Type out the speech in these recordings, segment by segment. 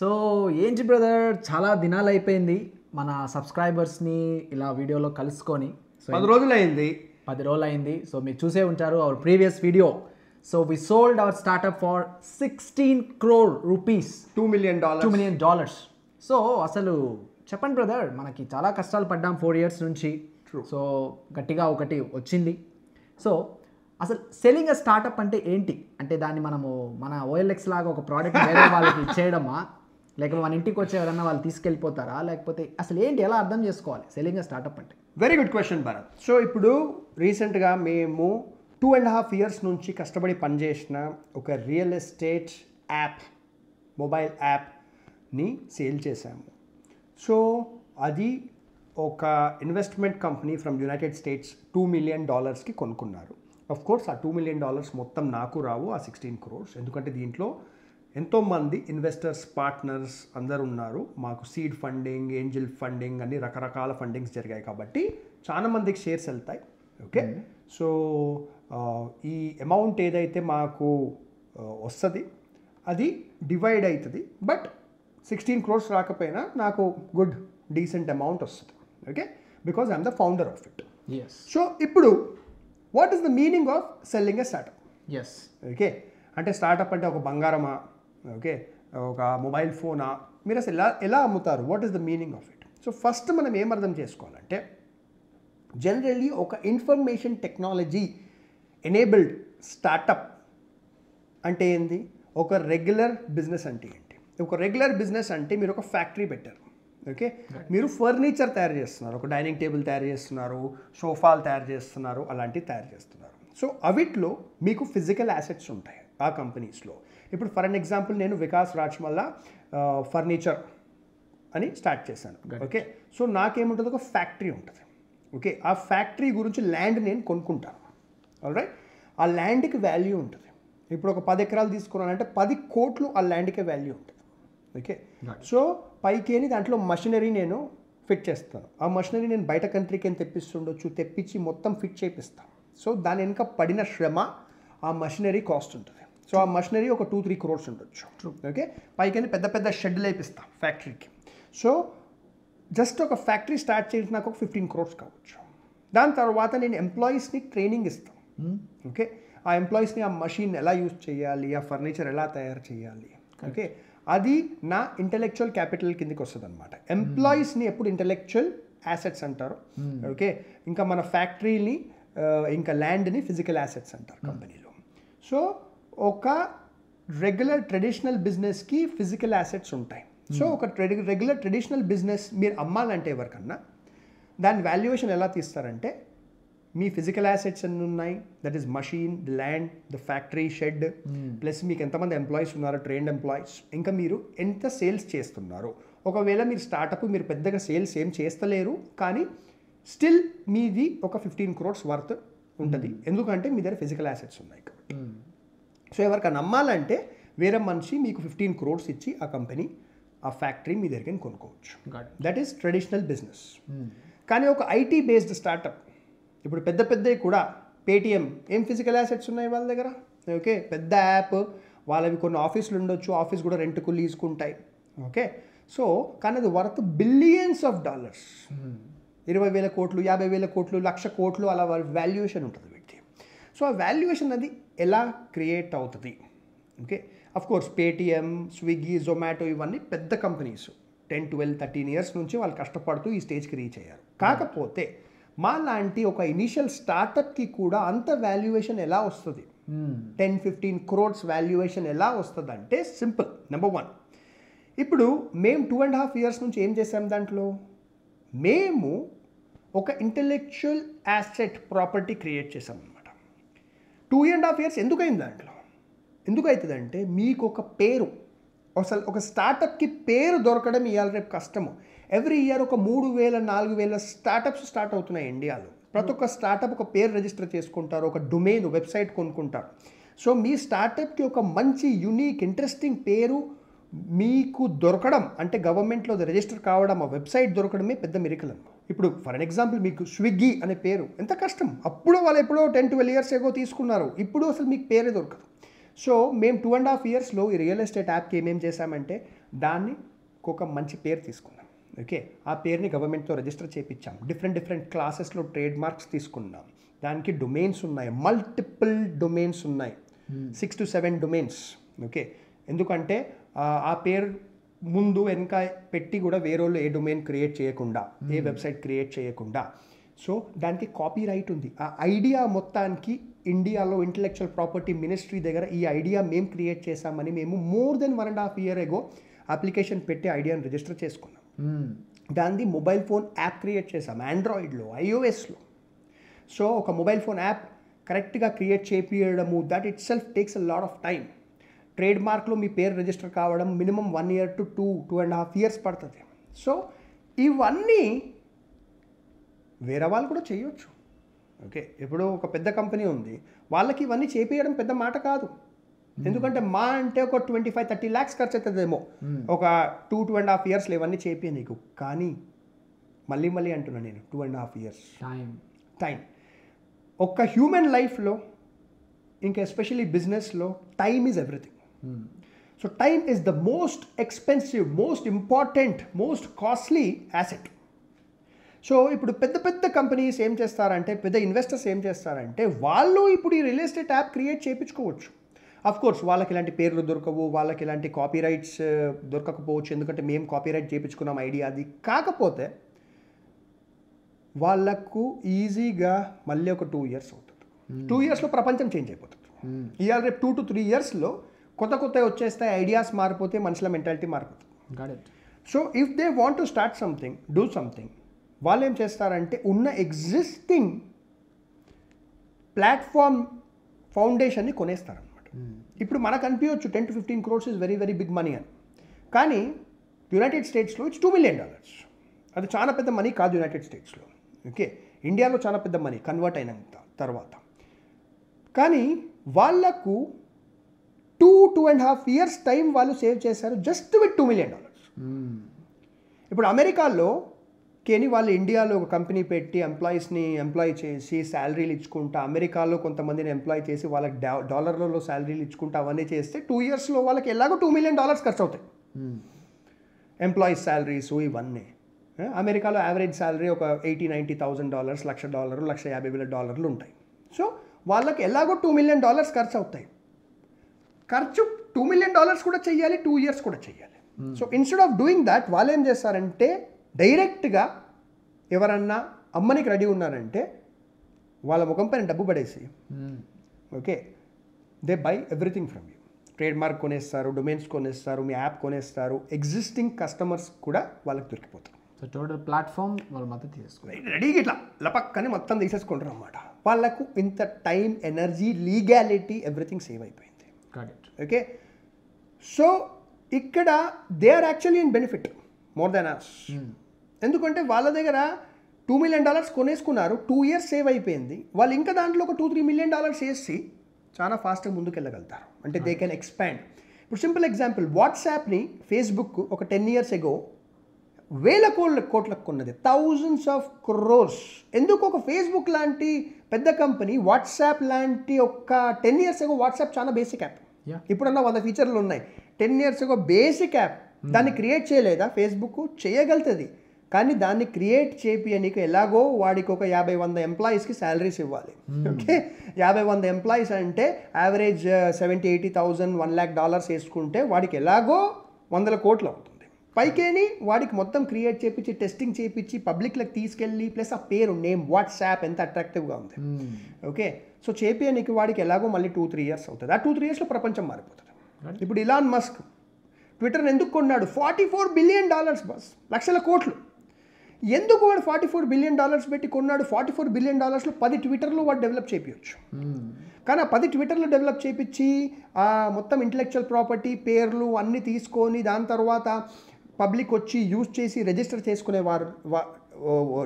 So ఏంటి brother చాలా దినాలు అయిపోయింది మన సబ్స్క్రైబర్స్ని ఇలా వీడియోలో కలుసుకొని పది రోజులు అయింది పది రోజులు అయింది సో మీరు చూసే ఉంటారు our previous video so we sold our startup for sixteen crore rupees two million dollar two million dollars so అసలు చెప్పండి బ్రదర్ మనకి చాలా కష్టాలు పడ్డాం ఫోర్ ఇయర్స్ నుంచి సో గట్టిగా ఒకటి వచ్చింది సో అసలు సెల్లింగ్ స్టార్ట్అప్ అంటే ఏంటి అంటే దాన్ని మనము మన ఓఎల్ఎక్స్ లాగా ఒక ప్రోడక్ట్ వేరే వాళ్ళకి ఇచ్చేయడమా లేక మన ఇంటికి వచ్చి ఎవరైనా వాళ్ళు తీసుకెళ్ళిపోతారా లేకపోతే అసలు ఏంటి ఎలా అర్థం చేసుకోవాలి సెల్లింగ్ స్టార్ట్అప్ అంటే very good question Bharat so ఇప్పుడు రీసెంట్గా మేము టూ అండ్ హాఫ్ ఇయర్స్ నుంచి కష్టపడి పనిచేసిన ఒక రియల్ ఎస్టేట్ యాప్ మొబైల్ యాప్ని సేల్ చేశాము సో అది ఒక investment company from United States two million డాలర్స్కి కొనుక్కున్నారు అఫ్ కోర్స్ ఆ టూ మిలియన్ డాలర్స్ మొత్తం నాకు రావు ఆ సిక్స్టీన్ క్రోర్స్ ఎందుకంటే దీంట్లో ఎంతోమంది ఇన్వెస్టర్స్ పార్ట్నర్స్ అందరు ఉన్నారు మాకు సీడ్ ఫండింగ్ ఏంజిల్ ఫండింగ్ అన్ని రకరకాల ఫండింగ్స్ జరిగాయి కాబట్టి చాలా మందికి షేర్స్ వెళ్తాయి ఓకే సో hmm. ఈ అమౌంట్ ఏదైతే మాకు వస్తుంది అది డివైడ్ అవుతుంది బట్ సిక్స్టీన్ క్రోర్స్ రాకపోయినా నాకు గుడ్ డీసెంట్ అమౌంట్ వస్తుంది okay because I'm the founder of it so ఇప్పుడు what is the meaning of selling a startup yes okay అంటే స్టార్టప్ అంటే ఒక బంగారమా ఓకే ఒక మొబైల్ ఫోనా మీరు అసలు ఎలా ఎలా అమ్ముతారు what is the meaning of it so first మనం ఏం అర్థం చేసుకోవాలంటే జనరల్లీ ఒక ఇన్ఫర్మేషన్ టెక్నాలజీ ఎనేబుల్డ్ స్టార్టప్ అంటే ఏంది ఒక రెగ్యులర్ బిజినెస్ అంటే ఏంటి ఒక రెగ్యులర్ బిజినెస్ అంటే మీరు ఒక ఫ్యాక్టరీ పెట్టారు ఓకే మీరు ఫర్నిచర్ తయారు చేస్తున్నారు ఒక డైనింగ్ టేబుల్ తయారు చేస్తున్నారు సోఫాలు తయారు చేస్తున్నారు అలాంటివి తయారు చేస్తున్నారు సో అవిట్లో మీకు ఫిజికల్ యాసెట్స్ ఉంటాయి ఆ కంపెనీస్లో ఇప్పుడు ఫర్ అన్ ఎగ్జాంపుల్ నేను వికాస్ రాజ్మల్లా ఫర్నిచర్ అని స్టార్ట్ చేశాను ఓకే సో నాకేముంటుంది ఒక ఫ్యాక్టరీ ఉంటుంది ఓకే ఆ ఫ్యాక్టరీ గురించి ల్యాండ్ నేను కొనుక్కుంటాను ఆల్ రైట్ ఆ ల్యాండ్కి వాల్యూ ఉంటుంది ఇప్పుడు ఒక పది ఎకరాలు తీసుకున్నానంటే పది కోట్లు ఆ ల్యాండ్కే వాల్యూ ఉంటుంది ఓకే సో పైకేని దాంట్లో మషినరీ నేను ఫిట్ చేస్తాను ఆ మషినరీ నేను బయట కంట్రీకి ఏం తెప్పిస్తుండొచ్చు తెప్పించి మొత్తం ఫిట్ చేపిస్తాను సో దాని వెనుక పడిన శ్రమ ఆ మషినరీ కాస్ట్ ఉంటుంది సో ఆ మషినరీ ఒక 2 3 కోర్స్ ఉంటది ఓకే పైకిని పెద్ద పెద్ద షెడ్లు లేపిస్తా ఫ్యాక్టరీకి సో జస్ట్ ఒక ఫ్యాక్టరీ స్టార్ట్ చేయితే నాకు 15 కోర్స్ కావొచ్చు దాని తర్వాత ని ఎంప్లాయిస్ ని ట్రైనింగ్ ఇస్తాం ఓకే ఆ ఎంప్లాయిస్ ని ఆ మెషిన్ ఎలా యూస్ చేయాలి ఆ ఫర్నిచర్ ఎలా తయారు చేయాలి ఓకే అది నా ఇంటలెక్చువల్ క్యాపిటల్ కిందకి వస్తదన్నమాట ఎంప్లాయిస్ ని ఎప్పుడు ఇంటలెక్చువల్ ఆసెట్స్ అంటారో ఓకే ఇంకా మన ఫ్యాక్టరీని ఇంకా ల్యాండ్ ని ఫిజికల్ ఆసెట్స్ అంటార కంపెనీలో సో ఒక రెగ్యులర్ ట్రెడిషనల్ బిజినెస్కి ఫిజికల్ యాసెట్స్ ఉంటాయి సో hmm. ఒక రెగ్యులర్ ట్రెడిషనల్ బిజినెస్ మీరు అమ్మాలంటే ఎవరికన్నా దాని వాల్యుయేషన్ ఎలా తీస్తారంటే మీ ఫిజికల్ యాసెట్స్ ఎన్ని ఉన్నాయి that is machine land the factory shed plus మీకు ఎంతమంది ఎంప్లాయీస్ ఉన్నారు ట్రైన్డ్ ఎంప్లాయీస్ ఇంకా మీరు ఎంత సేల్స్ చేస్తున్నారు ఒకవేళ మీరు స్టార్టప్ మీరు పెద్దగా సేల్స్ ఏం చేస్తలేరు కానీ స్టిల్ మీది ఒక ఫిఫ్టీన్ క్రోర్స్ వర్త్ ఉంటుంది hmm. ఎందుకంటే మీ దగ్గర ఫిజికల్ యాసెట్స్ ఉన్నాయి కాబట్టి hmm. సో ఎవరికి నమ్మాలంటే వేరే మనిషి మీకు ఫిఫ్టీన్ క్రోర్స్ ఇచ్చి ఆ కంపెనీ ఆ ఫ్యాక్టరీ మీ దగ్గర కొనుక్కోవచ్చు దట్ ఈస్ ట్రెడిషనల్ బిజినెస్ కానీ ఒక ఐటీ బేస్డ్ స్టార్టప్ ఇప్పుడు పెద్ద పెద్దవి కూడా పేటిఎం ఏం ఫిజికల్ యాసెట్స్ ఉన్నాయి వాళ్ళ దగ్గర ఓకే పెద్ద యాప్ వాళ్ళవి కొన్ని ఆఫీసులు ఉండొచ్చు ఆఫీస్ కూడా రెంట్కు తీసుకుంటాయి ఓకే సో కానీ అది వర్త్ బిలియన్స్ ఆఫ్ డాలర్స్ ఇరవై వేల కోట్లు యాభై వేల కోట్లు లక్ష కోట్లు అలా వాళ్ళ వాల్యుయేషన్ ఉంటుంది సో ఆ వాల్యుయేషన్ అది ఎలా క్రియేట్ అవుతుంది okay course Paytm Swiggy Zomato ఇవన్నీ పెద్ద companies ten twelve thirteen years నుంచి వాళ్ళు కష్టపడుతూ ఈ స్టేజ్కి రీచ్ అయ్యారు కాకపోతే మా లాంటి ఒక ఇనీషియల్ స్టార్టప్కి కూడా అంత వాల్యుయేషన్ ఎలా వస్తుంది టెన్ ఫిఫ్టీన్ క్రోడ్స్ వాల్యుయేషన్ ఎలా వస్తుంది అంటే సింపుల్ నెంబర్ వన్ ఇప్పుడు మేము టూ అండ్ హాఫ్ ఇయర్స్ నుంచి ఏం చేసాం దాంట్లో మేము ఒక ఇంటెలెక్చువల్ యాసెట్ ప్రాపర్టీ క్రియేట్ చేసాము టూ అండ్ హాఫ్ ఇయర్స్ ఎందుకైంది దాంట్లో ఎందుకవుతుందంటే మీకు ఒక పేరు అసలు ఒక స్టార్టప్కి పేరు దొరకడం ఇవాళ రేపు కష్టము ఎవ్రీ ఇయర్ ఒక మూడు వేల నాలుగు వేల స్టార్టప్స్ స్టార్ట్ అవుతున్నాయి ఇండియాలో ప్రతి ఒక్క స్టార్టప్ ఒక పేరు రిజిస్టర్ చేసుకుంటారు ఒక డొమైన్ వెబ్సైట్ కొనుక్కుంటారు సో మీ స్టార్టప్కి ఒక మంచి యునీక్ ఇంట్రెస్టింగ్ పేరు మీకు దొరకడం అంటే గవర్నమెంట్లో రిజిస్టర్ కావడం ఆ వెబ్సైట్ దొరకడమే పెద్ద మిరికలం ఇప్పుడు ఫర్ అన్ ఎగ్జాంపుల్ మీకు స్విగ్గీ అనే పేరు ఎంత కష్టం అప్పుడు వాళ్ళు ఎప్పుడో టెన్ ట్వెల్వ్ ఇయర్స్ ఏగో తీసుకున్నారు ఇప్పుడు అసలు మీకు పేరే దొరకదు సో మేము టూ అండ్ హాఫ్ ఇయర్స్లో ఈ రియల్ ఎస్టేట్ యాప్కి ఏమేం చేశామంటే దాన్ని ఒక మంచి పేరు తీసుకున్నాం ఓకే ఆ పేరుని గవర్నమెంట్తో రిజిస్టర్ చేయించాం డిఫరెంట్ డిఫరెంట్ క్లాసెస్లో ట్రేడ్ మార్క్స్ తీసుకున్నాం దానికి డొమైన్స్ ఉన్నాయి మల్టిపుల్ డొమైన్స్ ఉన్నాయి six to seven domains okay ఎందుకంటే ఆ పేరు ముందు వెనక పెట్టి కూడా వాళ్ళు ఏ డొమైన్ క్రియేట్ చేయకుండా ఏ hmm. వెబ్సైట్ క్రియేట్ చేయకుండా సో దానికి కాపీ రైట్ ఉంది ఆ ఐడియా మొత్తానికి ఇండియాలో ఇంటలెక్చువల్ ప్రాపర్టీ మినిస్ట్రీ దగ్గర ఈ ఐడియా మేము క్రియేట్ చేశామని మేము more than one and half year ago application పెట్టి ఐడియాను రిజిస్టర్ చేసుకున్నాం hmm. దాన్ని మొబైల్ ఫోన్ యాప్ క్రియేట్ చేసాం ఆండ్రాయిడ్లో ఐఓఎస్లో సో ఒక మొబైల్ ఫోన్ యాప్ కరెక్ట్గా క్రియేట్ చేపించడము that itself takes a lot of time trade మార్క్లో మీ పేరు రిజిస్టర్ కావడం minimum one year to two two and half years పడుతుంది సో ఇవన్నీ వేరే వాళ్ళు కూడా చేయొచ్చు ఓకే ఇప్పుడు ఒక పెద్ద కంపెనీ ఉంది వాళ్ళకి ఇవన్నీ చేపించడం పెద్ద మాట కాదు ఎందుకంటే మా అంటే ఒక ట్వంటీ ఫైవ్ థర్టీ ల్యాక్స్ ఖర్చు అవుతుందేమో ఒక టూ టూ అండ్ హాఫ్ ఇయర్స్లో ఇవన్నీ చేపే నీకు కానీ మళ్ళీ మళ్ళీ అంటున్నా నేను two and half years time time ఒక్క హ్యూమన్ లైఫ్లో ఇంకా ఎస్పెషలీ బిజినెస్లో time is everything so time is the most expensive most important most costly asset so ఇప్పుడు పెద్ద పెద్ద కంపెనీస్ ఏం చేస్తారంటే పెద్ద ఇన్వెస్టర్స్ ఏం చేస్తారంటే వాళ్ళు ఇప్పుడు ఈ రియల్ ఎస్టేట్ యాప్ క్రియేట్ చేయించుకోవచ్చు అఫ్ కోర్స్ వాళ్ళకి ఇలాంటి పేర్లు దొరకవు వాళ్ళకి ఇలాంటి కాపీ రైట్స్ uh, దొరకకపోవచ్చు ఎందుకంటే మేము కాపీ రైట్ చేయించుకున్నాం ఐడియా అది కాకపోతే వాళ్ళకు ఈజీగా మళ్ళీ ఒక టూ ఇయర్స్ అవుతుంది టూ hmm. ఇయర్స్లో ప్రపంచం చేంజ్ అయిపోతుంది hmm. ఇవాళ రేపు టూ టు త్రీ ఇయర్స్లో కొత్త కొత్తవి వచ్చేస్తే ఐడియాస్ మారిపోతే మనుషుల మెంటాలిటీ మారిపోతుంది so if they want to start something do something వాళ్ళు ఏం చేస్తారంటే ఉన్న ఎగ్జిస్టింగ్ ప్లాట్ఫామ్ ఫౌండేషన్ని కొనేస్తారు అనమాట ఇప్పుడు మనకు అనిపించవచ్చు ten to fifteen crores is very very big money అని కానీ యునైటెడ్ స్టేట్స్లో ఇట్స్ టూ మిలియన్ డాలర్స్ అది చాలా పెద్ద మనీ కాదు యునైటెడ్ స్టేట్స్లో ఓకే ఇండియాలో చాలా పెద్ద మనీ కన్వర్ట్ అయినంత తర్వాత కానీ వాళ్లకు two two and half years time వాళ్ళు సేవ్ చేశారు just with two million dollars ఇప్పుడు అమెరికాలో కేని వాళ్ళు ఇండియాలో ఒక కంపెనీ పెట్టి ఎంప్లాయీస్ని ఎంప్లాయ్ చేసి శాలరీలు ఇచ్చుకుంటా అమెరికాలో కొంతమందిని ఎంప్లాయ్ చేసి వాళ్ళకి డా డాలర్లలో శాలరీలు ఇచ్చుకుంటా అవన్నీ చేస్తే టూ ఇయర్స్లో వాళ్ళకి ఎలాగో టూ మిలియన్ డాలర్స్ ఖర్చు అవుతాయి ఎంప్లాయీస్ శాలరీస్ ఇవన్నీ అమెరికాలో యావరేజ్ శాలరీ ఒక ఎయిటీ నైంటీ థౌసండ్ డాలర్స్ లక్ష డాలర్లు లక్ష యాభై వేల డాలర్లు ఉంటాయి సో వాళ్ళకి ఎలాగో టూ మిలియన్ డాలర్స్ ఖర్చు అవుతాయి ఖర్చు టూ మిలియన్ డాలర్స్ కూడా చెయ్యాలి టూ ఇయర్స్ కూడా చెయ్యాలి so instead of doing that వాళ్ళు ఏం చేస్తారంటే డైరెక్ట్గా ఎవరన్నా అమ్మనికి రెడీ ఉన్నారంటే వాళ్ళ ముఖం పైన డబ్బు పడేసి hmm. Okay they buy everything from you trademark కొనేస్తారు డొమైన్స్ కొనేస్తారు మీ యాప్ కొనేస్తారు ఎగ్జిస్టింగ్ కస్టమర్స్ కూడా వాళ్ళకి దొరికిపోతారు సో టోటల్ ప్లాట్ఫామ్ వాళ్ళు మద్దతు చేసుకోవాలి రెడీగా ఇట్లా లపక్కని మొత్తం తీసేసుకుంటారు అనమాట వాళ్ళకు ఇంత time energy legality everything save అయిపోయింది ఓకే సో ఇక్కడ they are actually in benefit more than us ఎందుకంటే వాళ్ళ దగ్గర టూ మిలియన్ డాలర్స్ కొనేసుకున్నారు టూ ఇయర్స్ సేవ్ అయిపోయింది వాళ్ళు ఇంకా దాంట్లో ఒక టూ త్రీ మిలియన్ డాలర్స్ వేసి చాలా ఫాస్ట్గా ముందుకు వెళ్ళగలుగుతారు అంటే దే కెన్ ఎక్స్పాండ్ ఇప్పుడు సింపుల్ ఎగ్జాంపుల్ వాట్సాప్ని ఫేస్బుక్ ఒక టెన్ ఇయర్స్ ఎగో వేల కోట్ల కోట్లకు కొన్నది థౌజండ్స్ ఆఫ్ క్రోర్స్ ఎందుకు ఒక ఫేస్బుక్ లాంటి పెద్ద కంపెనీ వాట్సాప్ లాంటి ఒక టెన్ ఇయర్స్ ఎగో వాట్సాప్ చాలా బేసిక్ యాప్ ఇప్పుడన్నా వంద ఫీచర్లు ఉన్నాయి టెన్ ఇయర్స్ ఒక బేసిక్ యాప్ దాన్ని క్రియేట్ చేయలేదా ఫేస్బుక్ చేయగలుగుతుంది కానీ దాన్ని క్రియేట్ నీకు ఎలాగో వాడికి ఒక యాభై వంద ఎంప్లాయీస్కి శాలరీస్ ఇవ్వాలి hmm. ఓకే యాభై వంద ఎంప్లాయీస్ అంటే average seventy eighty thousand one lakh dollars వేసుకుంటే వాడికి ఎలాగో వందల కోట్లు అవుతుంది పైకేని వాడికి మొత్తం క్రియేట్ చేయించి టెస్టింగ్ చేయించి పబ్లిక్లకు తీసుకెళ్ళి ప్లస్ ఆ పేరు నేమ్ వాట్సాప్ ఎంత అట్రాక్టివ్గా ఉంది ఓకే hmm. సో చేపియానికి వాడికి ఎలాగో మళ్ళీ టూ త్రీ ఇయర్స్ అవుతుంది ఆ టూ త్రీ ఇయర్స్లో ప్రపంచం మారిపోతుంది ఇప్పుడు ఇలాన్ మస్క్ ట్విట్టర్ని ఎందుకు కొన్నాడు ఫార్టీ ఫోర్ బిలియన్ డాలర్స్ బస్ లక్షల కోట్లు ఎందుకు వాడు ఫార్టీ ఫోర్ బిలియన్ డాలర్స్ పెట్టి కొన్నాడు ఫార్టీ ఫోర్ బిలియన్ డాలర్స్లో పది ట్విట్టర్లు వాడు డెవలప్ చేయించు hmm. కానీ ఆ పది ట్విట్టర్లు డెవలప్ చేయించి మొత్తం ఇంటలెక్చువల్ ప్రాపర్టీ పేర్లు అన్నీ తీసుకొని దాని తర్వాత పబ్లిక్ వచ్చి యూజ్ చేసి రిజిస్టర్ చేసుకునే వారు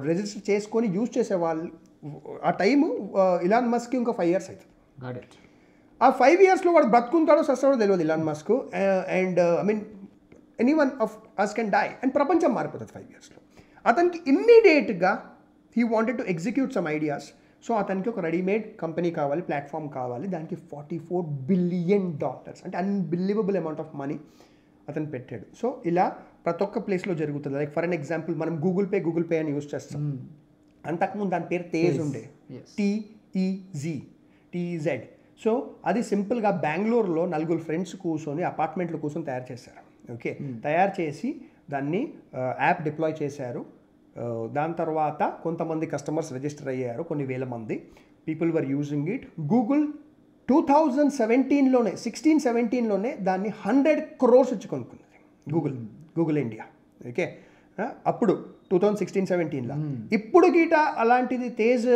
రిజిస్టర్ చేసుకొని యూజ్ చేసే వాళ్ళు ఆ టైము ఇలాన్ మస్క్ ఇంకో ఫైవ్ ఇయర్స్ అవుతుంది ఆ ఫైవ్ ఇయర్స్లో వాడు బ్రతుకుంటాడో సస్తాడో తెలియదు Elon Musk and I mean any one of us can die and ప్రపంచం మారిపోతుంది ఫైవ్ ఇయర్స్లో అతనికి ఇమ్మీడియట్గా he wanted to execute some ideas so అతనికి ఒక రెడీమేడ్ కంపెనీ కావాలి ప్లాట్ఫామ్ కావాలి దానికి ఫార్టీ ఫోర్ బిలియన్ డాలర్స్ అంటే అన్బిలీవబుల్ అమౌంట్ ఆఫ్ మనీ అతను పెట్టాడు సో ఇలా ప్రతి ఒక్క ప్లేస్లో జరుగుతుంది లైక్ ఫర్ అన్ ఎగ్జాంపుల్ మనం గూగుల్ పే గూగుల్ పే అని యూస్ చేస్తాం అంతకుముందు దాని పేరు తేజ్ ఉండే టీఈజీ టీఈజెడ్ సో అది సింపుల్గా బెంగళూరులో నలుగురు ఫ్రెండ్స్ కూర్చొని అపార్ట్మెంట్లు కూర్చొని తయారు చేశారు ఓకే తయారు చేసి దాన్ని యాప్ డిప్లాయ్ చేశారు దాని తర్వాత కొంతమంది కస్టమర్స్ రిజిస్టర్ అయ్యారు కొన్ని వేల మంది people were using it Google two thousand సెవెంటీన్లోనే సిక్స్టీన్ సెవెంటీన్లోనే దాన్ని హండ్రెడ్ క్రోర్స్ వచ్చి కొనుక్కున్నది గూగుల్ గూగుల్ ఇండియా ఓకే అప్పుడు టూ థౌజండ్ సిక్స్టీన్ సెవెంటీన్లో ఇప్పుడు గీట అలాంటిది తేజ్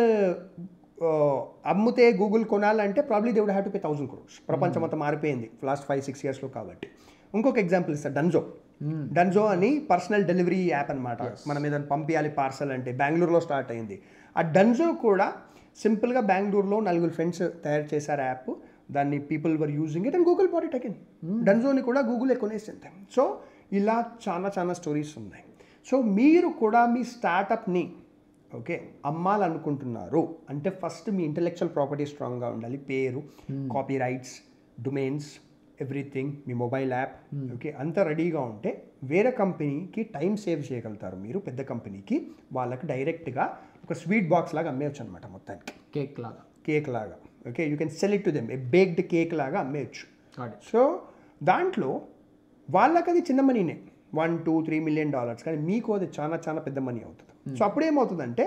అమ్మితే గూగుల్ కొనాలంటే probably they would have to pay thousand crores ప్రపంచం hmm. అంతా మారిపోయింది లాస్ట్ ఫైవ్ సిక్స్ ఇయర్స్లో కాబట్టి ఇంకొక ఎగ్జాంపుల్ ఇస్తాను డన్జో డన్జో అని పర్సనల్ డెలివరీ యాప్ అనమాట మనం ఏదైనా పంపించాలి పార్సల్ అంటే బెంగళూరులో స్టార్ట్ అయింది ఆ డన్జో కూడా సింపుల్గా బెంగళూరులో నలుగురు ఫ్రెండ్స్ తయారు చేశారు యాప్ దాన్ని people were using it and Google bought again డన్జోని కూడా గూగులే కొనేసింది సో ఇలా చాలా చాలా స్టోరీస్ ఉన్నాయి సో మీరు కూడా మీ స్టార్టప్ని ఓకే అమ్మాలనుకుంటున్నారు అంటే ఫస్ట్ మీ ఇంటలెక్చువల్ ప్రాపర్టీ స్ట్రాంగ్గా ఉండాలి పేరు hmm. Copy rights domains everything మీ మొబైల్ యాప్ hmm. ఓకే అంత రెడీగా ఉంటే వేరే కంపెనీకి టైం సేవ్ చేయగలుగుతారు మీరు పెద్ద కంపెనీకి వాళ్ళకి డైరెక్ట్గా ఒక స్వీట్ బాక్స్ లాగా అమ్మేయచ్చు అనమాట మొత్తానికి కేక్ లాగా కేక్ లాగా okay you can sell it to them a baked cake లాగా అమ్మేయచ్చు సో దాంట్లో వాళ్ళకి అది చిన్న మనీనే one two three million dollars కానీ మీకు అది చాలా చాలా పెద్ద మనీ అవుతుంది hmm. సో అప్పుడు ఏమవుతుందంటే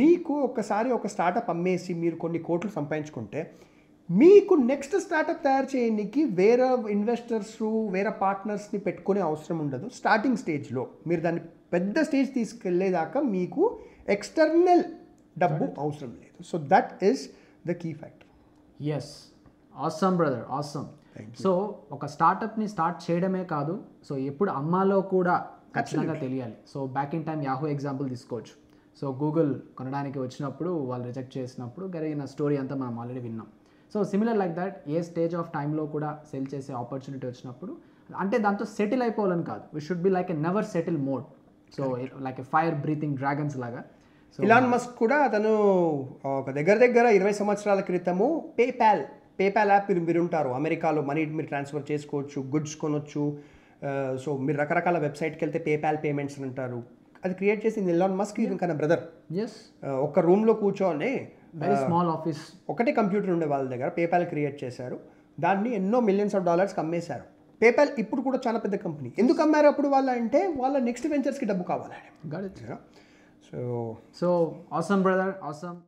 మీకు ఒకసారి ఒక స్టార్టప్ అమ్మేసి మీరు కొన్ని కోట్లు సంపాదించుకుంటే మీకు నెక్స్ట్ స్టార్టప్ తయారు చేయడానికి వేరే ఇన్వెస్టర్స్ వేరే పార్ట్నర్స్ని పెట్టుకునే అవసరం ఉండదు స్టార్టింగ్ స్టేజ్లో మీరు దాన్ని పెద్ద స్టేజ్ తీసుకెళ్లేదాకా మీకు ఎక్స్టర్నల్ డబ్బు అవసరం లేదు so that is the key factor yes awesome brother awesome so ఒక స్టార్టప్ని స్టార్ట్ చేయడమే కాదు సో ఎప్పుడు అమ్మాలో కూడా ఖచ్చితంగా తెలియాలి so back in time Yahoo example తీసుకోవచ్చు సో గూగుల్ కొనడానికి వచ్చినప్పుడు వాళ్ళు రిజెక్ట్ చేసినప్పుడు జరిగిన స్టోరీ అంతా మనం ఆల్రెడీ విన్నాం so similar like that a stage of టైంలో కూడా సెల్ చేసే ఆపర్చునిటీ వచ్చినప్పుడు అంటే దాంతో సెటిల్ అయిపోవాలని కాదు we should be like a never settle mode so like a fire breathing dragons లాగా ఇలాన్ మస్క్ కూడా అతను ఒక దగ్గర దగ్గర ఇరవై సంవత్సరాల క్రితము పేపాల్ పేపాల్ యాప్ మీరు మీరు ఉంటారు అమెరికాలో మనీ మీరు ట్రాన్స్ఫర్ చేసుకోవచ్చు గుడ్స్ కొనొచ్చు సో మీరు రకరకాల వెబ్సైట్కి వెళ్తే పేపాల్ పేమెంట్స్ అని అంటారు అది క్రియేట్ చేసింది ఎలాన్ మస్క్ ఇంకా నా బ్రదర్ ఒక రూమ్లో వెరీ స్మాల్ ఆఫీస్ ఒకటే కంప్యూటర్ ఉండే వాళ్ళ దగ్గర పేపాల్ క్రియేట్ చేశారు దాన్ని ఎన్నో మిలియన్స్ ఆఫ్ డాలర్స్కి అమ్మేశారు పేపాల్ ఇప్పుడు కూడా చాలా పెద్ద కంపెనీ ఎందుకు అమ్మారు అప్పుడు వాళ్ళ అంటే వాళ్ళ నెక్స్ట్ వెంచర్స్కి డబ్బు కావాలని so so awesome brother awesome